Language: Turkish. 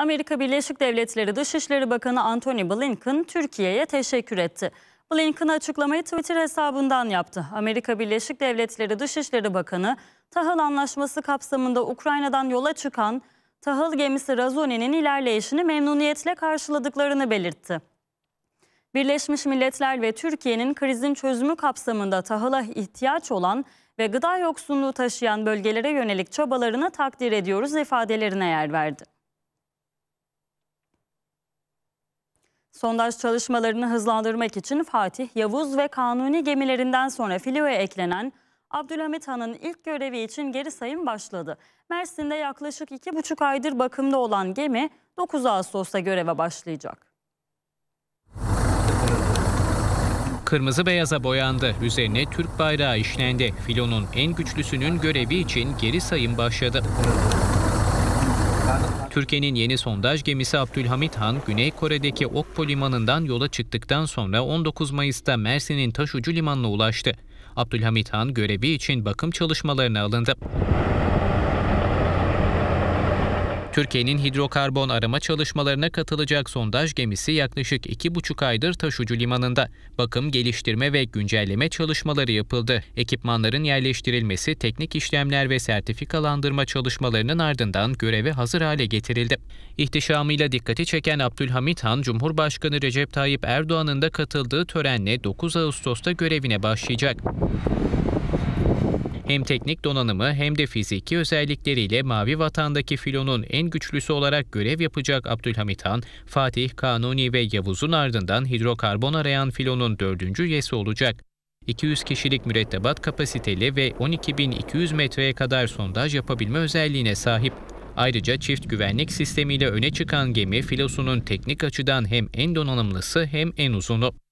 Amerika Birleşik Devletleri Dışişleri Bakanı Antony Blinken Türkiye'ye teşekkür etti. Blinken açıklamayı Twitter hesabından yaptı. Amerika Birleşik Devletleri Dışişleri Bakanı tahıl anlaşması kapsamında Ukrayna'dan yola çıkan tahıl gemisi Razoni'nin ilerleyişini memnuniyetle karşıladıklarını belirtti. Birleşmiş Milletler ve Türkiye'nin krizin çözümü kapsamında tahıla ihtiyaç olan ve gıda yoksunluğu taşıyan bölgelere yönelik çabalarını takdir ediyoruz ifadelerine yer verdi. Sondaj çalışmalarını hızlandırmak için Fatih, Yavuz ve Kanuni gemilerinden sonra filoya eklenen Abdülhamit Han'ın ilk görevi için geri sayım başladı. Mersin'de yaklaşık iki buçuk aydır bakımda olan gemi 9 Ağustos'ta göreve başlayacak. Kırmızı beyaza boyandı. Üzerine Türk bayrağı işlendi. Filonun en güçlüsünün görevi için geri sayım başladı. Türkiye'nin yeni sondaj gemisi Abdülhamit Han, Güney Kore'deki Okpo Limanı'ndan yola çıktıktan sonra 19 Mayıs'ta Mersin'in Taşucu Limanı'na ulaştı. Abdülhamit Han görevi için bakım çalışmalarına alındı. Türkiye'nin hidrokarbon arama çalışmalarına katılacak sondaj gemisi yaklaşık iki buçuk aydır Taşucu Limanı'nda. Bakım, geliştirme ve güncelleme çalışmaları yapıldı. Ekipmanların yerleştirilmesi, teknik işlemler ve sertifikalandırma çalışmalarının ardından göreve hazır hale getirildi. İhtişamıyla dikkati çeken Abdülhamit Han, Cumhurbaşkanı Recep Tayyip Erdoğan'ın da katıldığı törenle 9 Ağustos'ta görevine başlayacak. Hem teknik donanımı hem de fiziki özellikleriyle Mavi Vatan'daki filonun en güçlüsü olarak görev yapacak Abdülhamit Han, Fatih, Kanuni ve Yavuz'un ardından hidrokarbon arayan filonun dördüncü üyesi olacak. 200 kişilik mürettebat kapasiteli ve 12.200 metreye kadar sondaj yapabilme özelliğine sahip. Ayrıca çift güvenlik sistemiyle öne çıkan gemi filosunun teknik açıdan hem en donanımlısı hem en uzunu.